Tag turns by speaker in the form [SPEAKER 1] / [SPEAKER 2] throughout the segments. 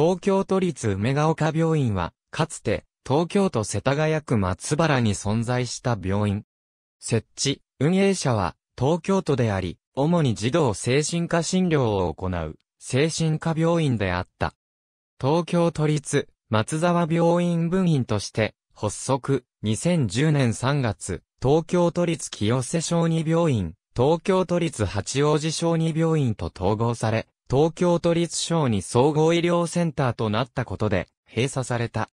[SPEAKER 1] 東京都立梅ヶ丘病院は、かつて、東京都世田谷区松原に存在した病院。設置、運営者は、東京都であり、主に児童精神科診療を行う、精神科病院であった。東京都立、松沢病院分院として、発足、2010年3月、東京都立清瀬小児病院、東京都立八王子小児病院と統合され、東京都立小児総合医療センターとなったことで閉鎖された。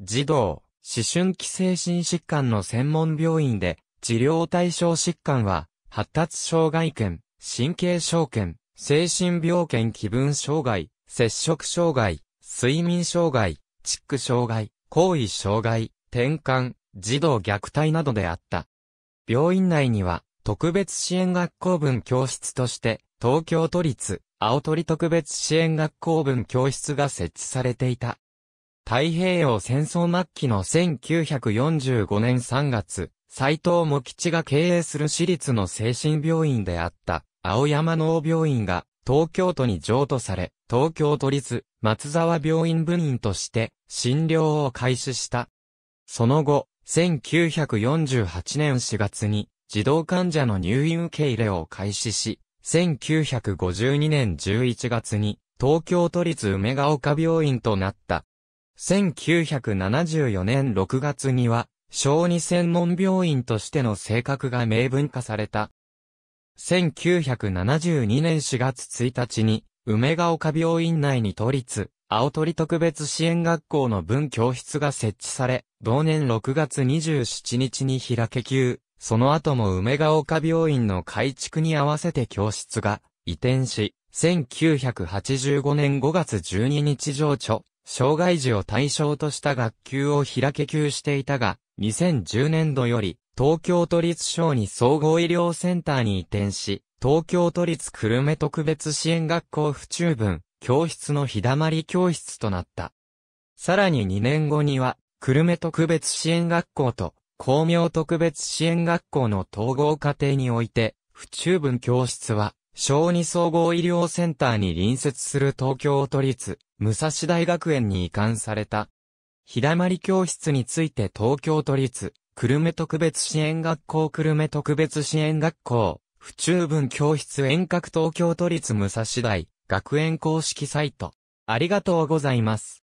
[SPEAKER 1] 児童、思春期精神疾患の専門病院で治療対象疾患は発達障害犬、神経症犬、精神病犬気分障害、摂食障害、睡眠障害、チック障害、行為障害、転換、児童虐待などであった。病院内には特別支援学校分教室として東京都立青鳥特別支援学校分教室が設置されていた。太平洋戦争末期の1945年3月、斎藤茂吉が経営する私立の精神病院であった青山農病院が東京都に譲渡され、東京都立松沢病院分院として診療を開始した。その後、1948年4月に児童患者の入院受け入れを開始し、1952年11月に東京都立梅ヶ丘病院となった。1974年6月には小児専門病院としての性格が明文化された。1972年4月1日に梅ヶ丘病院内に都立青鳥特別支援学校の文教室が設置され、同年6月27日に開け級、その後も梅ヶ丘病院の改築に合わせて教室が移転し、1985年5月12日上緒、障害児を対象とした学級を開け休していたが、2010年度より、東京都立小児総合医療センターに移転し、東京都立久留米特別支援学校府中分、教室の日だまり教室となった。さらに2年後には、久留米特別支援学校と、公明特別支援学校の統合課程において、府中分教室は、小児総合医療センターに隣接する東京都立、武蔵大学園に移管された。日だまり教室について東京都立、久留米特別支援学校久留米特別支援学校、府中分教室遠隔東京都立武蔵大、学園公式サイト。ありがとうございます。